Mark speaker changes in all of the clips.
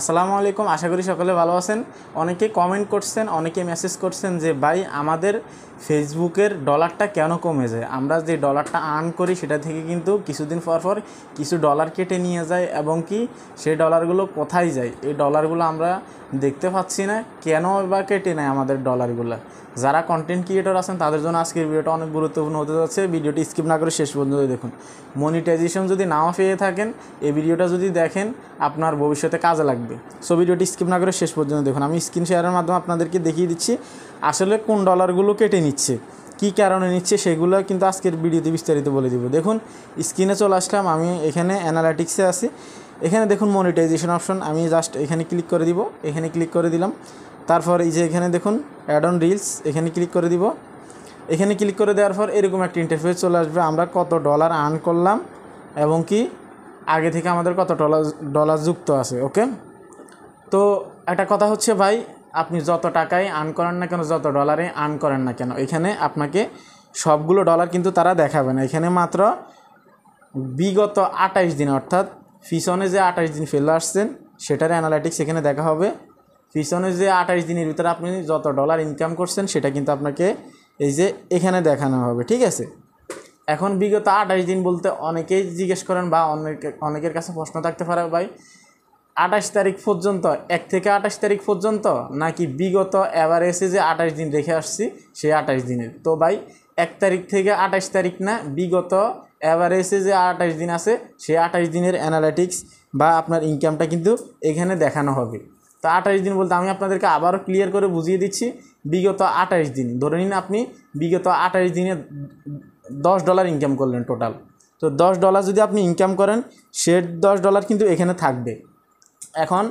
Speaker 1: আসসালামু আলাইকুম আশা করি সকলে ভালো আছেন অনেকে কমেন্ট করছেন অনেকে মেসেজ করছেন যে ভাই আমাদের ফেসবুকের ডলারটা কেন কমে যায় আমরা যে ডলারটা আর্ন করি সেটা থেকে কিন্তু কিছুদিন পর পর কিছু ডলার কেটে নিয়ে যায় এবং কি সেই ডলারগুলো কোথায় যায় এই ডলারগুলো আমরা দেখতে পাচ্ছি না কেন বা কেটে নেয় আমাদের ডলারগুলো যারা কন্টেন্ট ক্রিয়েটর আছেন তাদের জন্য আজকের ভিডিওটা অনেক গুরুত্বপূর্ণ হতে যাচ্ছে ভিডিওটি স্কিপ না করে শেষ পর্যন্ত দেখুন মনিটাইজেশন যদি নাও পেয়ে থাকেন এই ভিডিওটা যদি দেখেন আপনার ভবিষ্যতে কাজে লাগবে লাগবে সো ভিডিওটি স্কিপ না করে শেষ পর্যন্ত দেখুন আমি স্ক্রিন শেয়ারের মাধ্যমে আপনাদেরকে দেখিয়ে দিচ্ছি আসলে কোন ডলারগুলো কেটে নিচ্ছে কি কারণে নিচ্ছে সেগুলো কিন্তু আজকের ভিডিওতে বিস্তারিত বলে দিব দেখুন স্ক্রিনে চলে আসলাম আমি এখানে অ্যানালাটিক্সে আছি এখানে দেখুন মনিটাইজেশন অপশন আমি জাস্ট এখানে ক্লিক করে দিব এখানে ক্লিক করে দিলাম তারপর এই যে এখানে দেখুন অ্যাড অন রিলস এখানে ক্লিক করে দিব এখানে ক্লিক করে দেওয়ার পর এরকম একটা ইন্টারফেস চলে আসবে আমরা কত ডলার আর্ন করলাম এবং কি আগে থেকে আমাদের কত ডলার ডলার যুক্ত আছে ওকে তো একটা কথা হচ্ছে ভাই আপনি যত টাকায় আর্ন করেন না কেন যত ডলারে আর্ন করেন না কেন এখানে আপনাকে সবগুলো ডলার কিন্তু তারা দেখাবে না এখানে মাত্র বিগত আঠাইশ দিন অর্থাৎ পিছনে যে আঠাশ দিন ফেলে আসছেন সেটার অ্যানালাইটিক্স এখানে দেখা হবে পিছনে যে আঠাশ দিনের ভিতরে আপনি যত ডলার ইনকাম করছেন সেটা কিন্তু আপনাকে এই যে এখানে দেখানো হবে ঠিক আছে এখন বিগত আঠাইশ দিন বলতে অনেকেই জিজ্ঞেস করেন বা অনেকে অনেকের কাছে প্রশ্ন থাকতে পারে ভাই আঠাশ তারিখ পর্যন্ত এক থেকে আঠাশ তারিখ পর্যন্ত নাকি বিগত অ্যাভারেজে যে আঠাশ দিন রেখে আসছি সেই আঠাশ দিনের তো ভাই এক তারিখ থেকে আঠাশ তারিখ না বিগত অ্যাভারেজে যে আঠাশ দিন আছে সেই আঠাশ দিনের অ্যানালাইটিক্স বা আপনার ইনকামটা কিন্তু এখানে দেখানো হবে তো আঠাশ দিন বলতে আমি আপনাদেরকে আবারও ক্লিয়ার করে বুঝিয়ে দিচ্ছি বিগত আঠাশ দিন ধরে নিন আপনি বিগত আঠাশ দিনে দশ ডলার ইনকাম করলেন টোটাল তো দশ ডলার যদি আপনি ইনকাম করেন সে দশ ডলার কিন্তু এখানে থাকবে এখন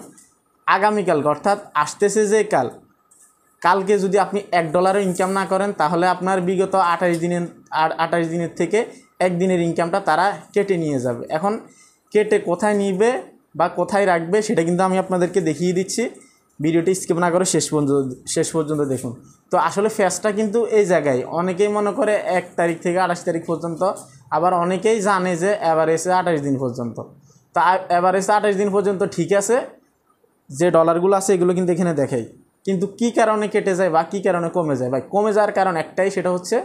Speaker 1: আগামীকাল অর্থাৎ আসতেছে যে কাল কালকে যদি আপনি এক ডলারও ইনকাম না করেন তাহলে আপনার বিগত আঠাশ দিনের আঠাশ দিনের থেকে একদিনের ইনকামটা তারা কেটে নিয়ে যাবে এখন কেটে কোথায় নিবে বা কোথায় রাখবে সেটা কিন্তু আমি আপনাদেরকে দেখিয়ে দিচ্ছি ভিডিওটি স্কিপ না করে শেষ পর্যন্ত শেষ পর্যন্ত দেখুন তো আসলে ফ্যাসটা কিন্তু এই জায়গায় অনেকেই মনে করে এক তারিখ থেকে আঠাশ তারিখ পর্যন্ত আবার অনেকেই জানে যে অ্যাভারেজে আঠাশ দিন পর্যন্ত তা অ্যাভারেজ আঠাশ দিন পর্যন্ত ঠিক আছে যে ডলারগুলো আছে এগুলো কিন্তু এখানে দেখাই কিন্তু কি কারণে কেটে যায় বা কী কারণে কমে যায় ভাই কমে যাওয়ার কারণ একটাই সেটা হচ্ছে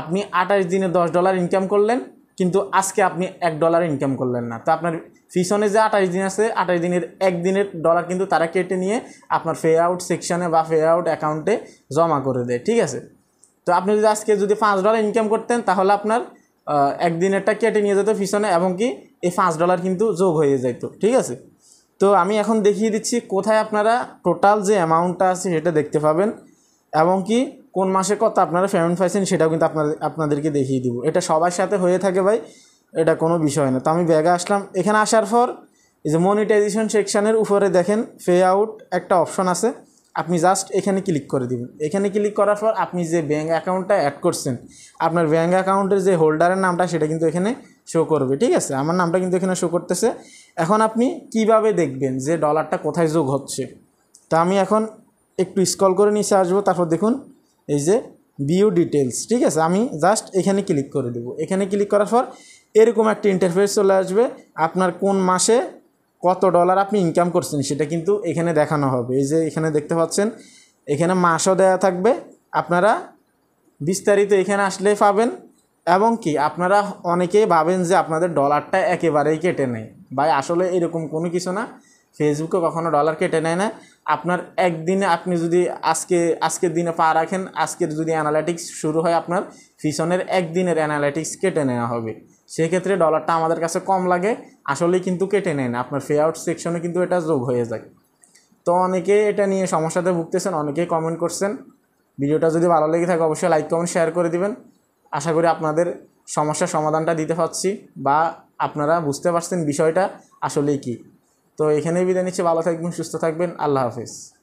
Speaker 1: আপনি আঠাশ দিনে দশ ডলার ইনকাম করলেন কিন্তু আজকে আপনি এক ডলার ইনকাম করলেন না তো আপনার পিছনে যে আঠাশ দিন আছে আঠাশ দিনের এক দিনের ডলার কিন্তু তারা কেটে নিয়ে আপনার ফে আউট সেকশানে বা ফে আউট অ্যাকাউন্টে জমা করে দেয় ঠিক আছে তো আপনি যদি আজকে যদি পাঁচ ডলার ইনকাম করতেন তাহলে আপনার একদিনেরটা কেটে নিয়ে যেত পিছনে এবং কি এই পাঁচ ডলার কিন্তু যোগ হয়ে যাইত ঠিক আছে তো আমি এখন দেখিয়ে দিচ্ছি কোথায় আপনারা টোটাল যে অ্যামাউন্টটা আছে সেটা দেখতে পাবেন এবং কি কোন মাসে কত আপনারা পেমেন্ট পাইছেন সেটাও কিন্তু আপনাদের আপনাদেরকে দেখিয়ে দিব এটা সবার সাথে হয়ে থাকে ভাই এটা কোনো বিষয় না তো আমি ব্যাগে আসলাম এখানে আসার পর এই যে মনিটাইজেশন সেকশানের উপরে দেখেন পে আউট একটা অপশন আছে আপনি জাস্ট এখানে ক্লিক করে দিবেন এখানে ক্লিক করার পর আপনি যে ব্যাঙ্ক অ্যাকাউন্টটা অ্যাড করছেন আপনার ব্যাঙ্ক অ্যাকাউন্টের যে হোল্ডারের নামটা সেটা কিন্তু এখানে শো করবে ঠিক আছে আমার নামটা কিন্তু এখানে শো করতেছে এখন আপনি কিভাবে দেখবেন যে ডলারটা কোথায় যোগ হচ্ছে তা আমি এখন একটু স্কল করে নিচে আসবো তারপর দেখুন এই যে বিউ ডিটেলস ঠিক আছে আমি জাস্ট এখানে ক্লিক করে দেবো এখানে ক্লিক করার পর এরকম একটা ইন্টারফেস চলে আসবে আপনার কোন মাসে কত ডলার আপনি ইনকাম করছেন সেটা কিন্তু এখানে দেখানো হবে এই যে এখানে দেখতে পাচ্ছেন এখানে মাসও দেয়া থাকবে আপনারা বিস্তারিত এখানে আসলে পাবেন এবং কি আপনারা অনেকেই ভাবেন যে আপনাদের ডলারটা একেবারেই কেটে নেয় ভাই আসলে এরকম কোনো কিছু না ফেসবুকে কখনো ডলার কেটে নেয় না আপনার একদিনে আপনি যদি আজকে আজকের দিনে পা রাখেন আজকের যদি অ্যানালাইটিক্স শুরু হয় আপনার পিছনের একদিনের অ্যানালাইটিক্স কেটে নেওয়া হবে সেক্ষেত্রে ডলারটা আমাদের কাছে কম লাগে আসলেই কিন্তু কেটে নেয় না আপনার ফে আউট সেকশনে কিন্তু এটা যোগ হয়ে যায় তো অনেকে এটা নিয়ে সমস্যাতে ভুগতেছেন অনেকেই কমেন্ট করছেন ভিডিওটা যদি ভালো লেগে থাকে অবশ্যই লাইক কমেন্ট শেয়ার করে দেবেন আশা করি আপনাদের সমস্যার সমাধানটা দিতে পারছি বা আপনারা বুঝতে পারছেন বিষয়টা আসলেই কি তো এখানেই বিদায় নিচ্ছে ভালো থাকবেন সুস্থ থাকবেন আল্লাহ হাফিজ